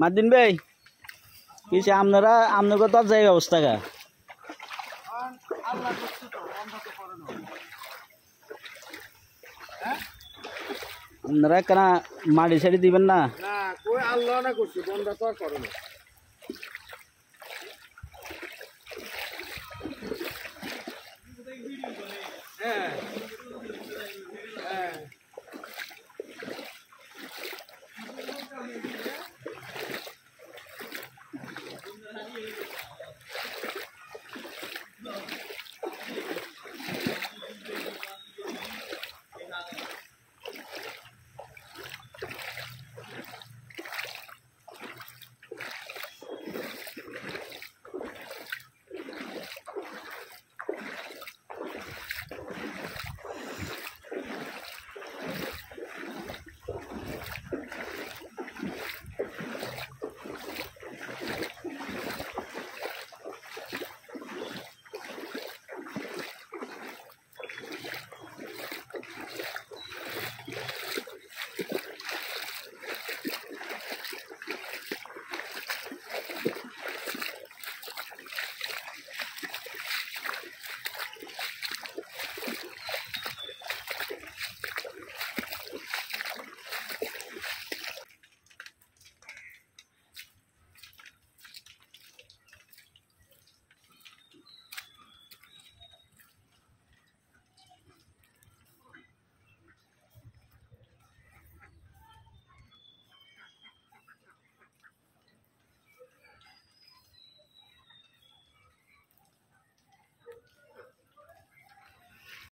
মাদিন ভাই কিছু আপনারা আপনাকে তো যাই অবস্থা গা আপনারা কেনা মাড়ি সাড়ি দিবেন না আল্লাহ না করছি বন্ধ তো আর করো না